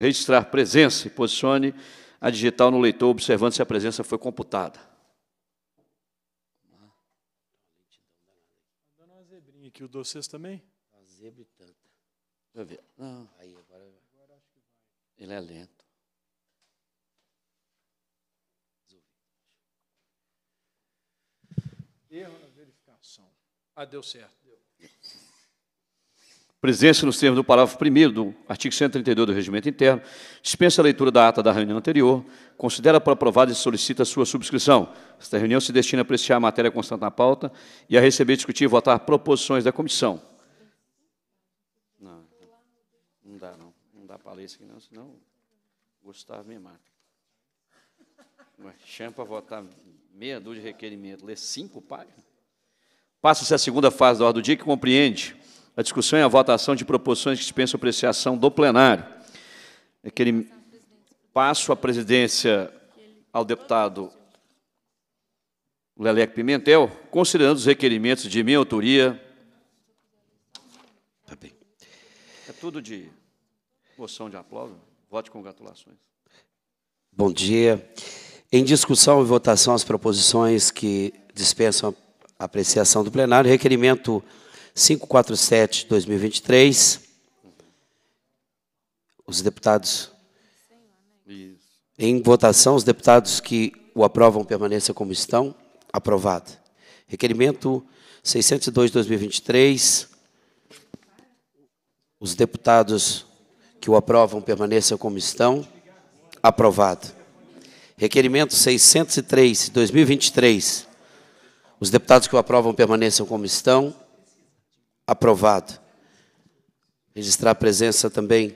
registrar presença e posicione a digital no leitor, observando se a presença foi computada. Dando uma zebrinha aqui, o doces também? Uma zebra e tanta. Deixa eu ver. Não. Aí, agora... agora acho que vai. Ele é lento. Erro na verificação. Ah, deu certo. Deu presença nos termos do parágrafo 1 do artigo 132 do Regimento Interno, dispensa a leitura da ata da reunião anterior, considera para aprovada e solicita sua subscrição. Esta reunião se destina a apreciar a matéria constante na pauta e a receber, discutir e votar proposições da comissão. Não, não dá, não. Não dá para ler isso aqui, não, senão Gustavo me mata. Chama para votar meia dúzia de requerimento, lê cinco páginas. Passa-se a segunda fase da ordem do dia, que compreende a discussão e a votação de proposições que dispensam apreciação do plenário. Aquele passo a presidência ao deputado Leleco Pimentel, considerando os requerimentos de minha autoria. Tá bem. É tudo de moção de aplauso. Vote congratulações. Bom dia. Em discussão e votação as proposições que dispensam apreciação do plenário, requerimento 547 2023. Os deputados. Em votação, os deputados que o aprovam permaneçam como estão. Aprovado. Requerimento 602 2023. Os deputados que o aprovam permaneçam como estão. Aprovado. Requerimento 603 2023. Os deputados que o aprovam permaneçam como estão aprovado. Registrar a presença também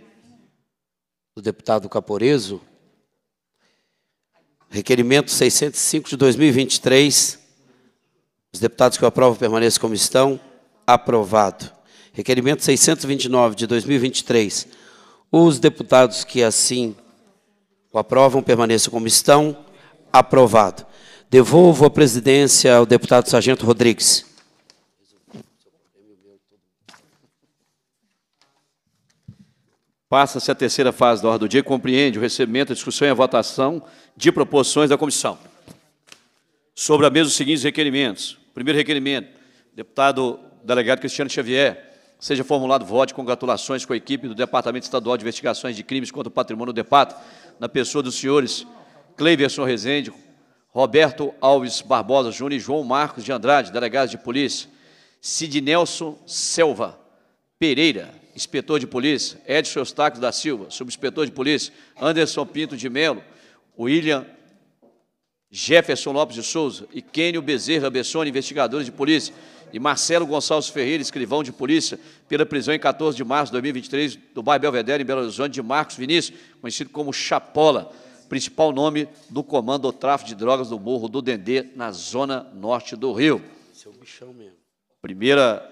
do deputado Caporeso. Requerimento 605 de 2023. Os deputados que aprovam permaneçam como estão. Aprovado. Requerimento 629 de 2023. Os deputados que assim o aprovam permaneçam como estão. Aprovado. Devolvo a presidência ao deputado Sargento Rodrigues. Passa-se a terceira fase da ordem do dia, compreende o recebimento, a discussão e a votação de proposições da comissão. Sobre a mesa, os seguintes requerimentos. Primeiro requerimento, deputado delegado Cristiano Xavier, seja formulado voto de congratulações com a equipe do Departamento Estadual de Investigações de Crimes contra o Patrimônio do DEPATO, na pessoa dos senhores Cleiverson Rezende, Roberto Alves Barbosa Júnior e João Marcos de Andrade, delegados de polícia, Sidnelson Selva Pereira, inspetor de polícia, Edson Eustáquio da Silva, subinspetor de polícia, Anderson Pinto de Melo, William Jefferson Lopes de Souza e Kênio Bezerra Bessoni, investigadores de polícia, e Marcelo Gonçalves Ferreira, escrivão de polícia, pela prisão em 14 de março de 2023 do bairro Belvedere, em Belo Horizonte, de Marcos Vinícius, conhecido como Chapola, principal nome do comando do tráfico de drogas do Morro do Dendê, na zona norte do Rio. Esse é o bichão mesmo. Primeira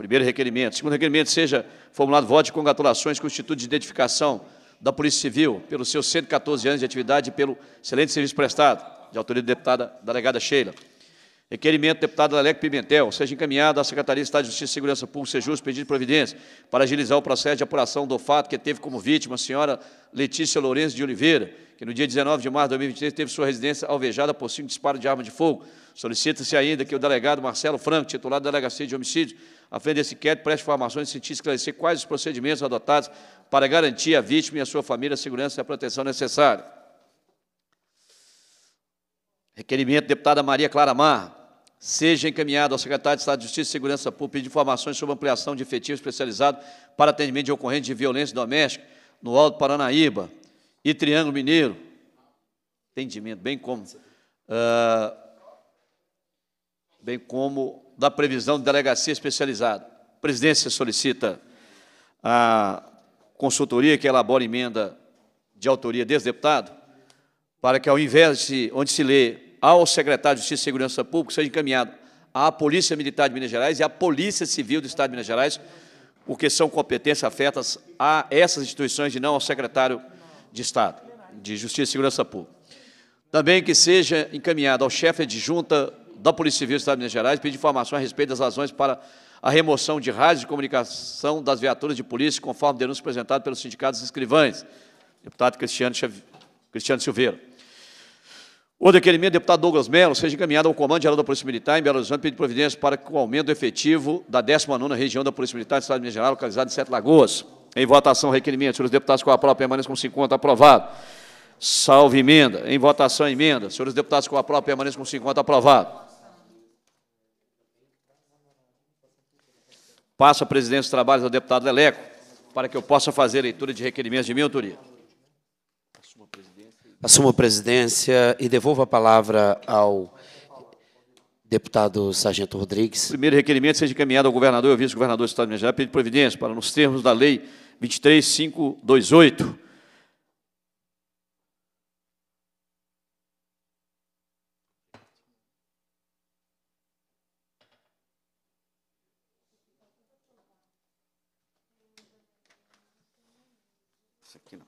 Primeiro requerimento. Segundo requerimento, seja formulado voto de congratulações com o Instituto de Identificação da Polícia Civil pelos seus 114 anos de atividade e pelo excelente serviço prestado, de autoria do deputada delegada Sheila. Requerimento, deputado Alec Pimentel, seja encaminhado à Secretaria de Estado de Justiça e Segurança Pública, Sejus, pedido de providência para agilizar o processo de apuração do fato que teve como vítima a senhora Letícia Lourenço de Oliveira, que no dia 19 de março de 2023 teve sua residência alvejada por cinco disparos de arma de fogo, Solicita-se ainda que o delegado Marcelo Franco, titular da Delegacia de Homicídio, a frente desse inquérito, preste informações e sentido esclarecer quais os procedimentos adotados para garantir à vítima e à sua família a segurança e a proteção necessária. Requerimento, deputada Maria Clara Mar, seja encaminhado ao secretário de Estado de Justiça e Segurança Pública de informações sobre ampliação de efetivo especializado para atendimento de ocorrentes de violência doméstica no Alto Paranaíba e Triângulo Mineiro. Atendimento bem como. Uh, bem como da previsão de delegacia especializada. A presidência solicita a consultoria que elabora emenda de autoria desse deputado, para que, ao invés de onde se lê ao secretário de Justiça e Segurança Pública, seja encaminhado à Polícia Militar de Minas Gerais e à Polícia Civil do Estado de Minas Gerais, porque são competências afetas a essas instituições e não ao secretário de Estado de Justiça e Segurança Pública. Também que seja encaminhado ao chefe de junta da Polícia Civil do Estado de Minas Gerais pede informação a respeito das razões para a remoção de rádios de comunicação das viaturas de polícia, conforme denúncia apresentada pelos sindicatos escrivães. Deputado Cristiano, Cristiano Silveira. O requerimento do deputado Douglas Melo seja encaminhado ao Comando Geral da Polícia Militar em Belo Horizonte pedindo providência para o aumento efetivo da 19ª Região da Polícia Militar do Estado de Minas Gerais, localizada em Sete Lagoas. Em votação, requerimento. Senhores deputados, com a própria permaneçam com 50. Aprovado. Salve emenda. Em votação, emenda. Senhores deputados, com a própria permaneçam com 50. Aprovado. Passo a presidência dos trabalhos ao deputado Leleco, para que eu possa fazer a leitura de requerimentos de minha autoria. Assumo a presidência e devolvo a palavra ao deputado Sargento Rodrigues. Primeiro requerimento seja encaminhado ao governador e ao vice-governador do Estado de Minas Gerais providência para, nos termos da Lei 23528, Isso aqui não.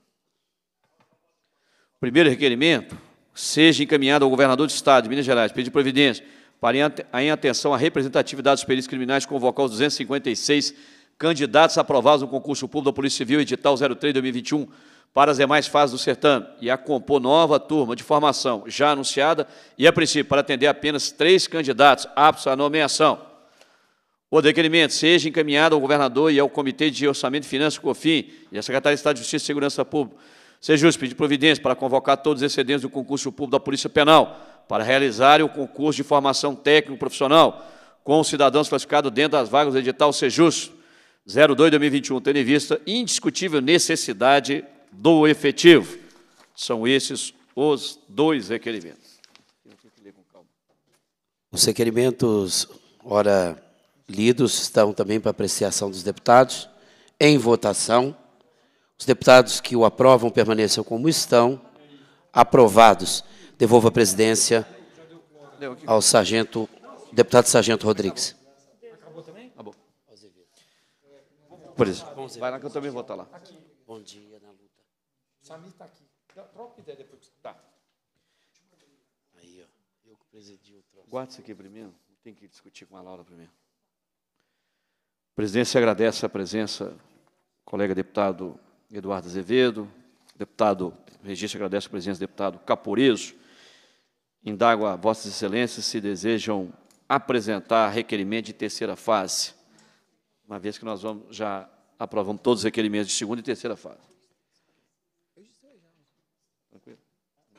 Primeiro requerimento, seja encaminhado ao governador do Estado de Minas Gerais, pedir providência para, em atenção à representatividade dos peritos criminais, convocar os 256 candidatos aprovados no concurso público da Polícia Civil, edital 03-2021, para as demais fases do certame, e a compor nova turma de formação já anunciada e, a princípio, para atender apenas três candidatos aptos à nomeação. O requerimento seja encaminhado ao governador e ao Comitê de Orçamento e Finanças, COFIN, e à Secretaria de Estado de Justiça e Segurança Pública. Seja justo pedir providência para convocar todos os excedentes do concurso público da Polícia Penal para realizar o concurso de formação técnico-profissional com os cidadãos classificados dentro das vagas do edital Sejus 02-2021, tendo em vista indiscutível necessidade do efetivo. São esses os dois requerimentos. Os requerimentos, ora lidos, estão também para apreciação dos deputados, em votação. Os deputados que o aprovam permaneçam como estão. Aprovados. Devolvo a presidência ao sargento, deputado Sargento Rodrigues. Acabou também? Acabou. Por isso. Vai lá que eu também vou estar lá. Bom dia na luta. Samir está aqui. Troca ideia depois. está. Aí, ó. Eu que presidi o troço. Guarda isso aqui primeiro. Tem que discutir com a Laura primeiro. A presidência agradece a presença do colega deputado Eduardo Azevedo, deputado Registro agradece a presença do deputado Caporeso. Indago a Vossas Excelências se desejam apresentar requerimento de terceira fase, uma vez que nós vamos, já aprovamos todos os requerimentos de segunda e terceira fase. Tranquilo?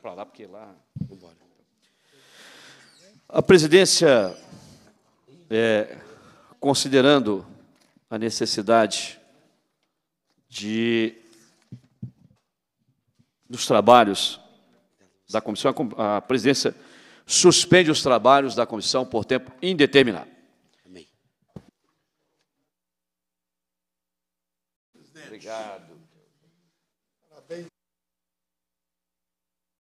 para lá, porque lá... Vambora. A presidência, é, considerando a necessidade de dos trabalhos da comissão, a presidência suspende os trabalhos da comissão por tempo indeterminado. Amém. Obrigado.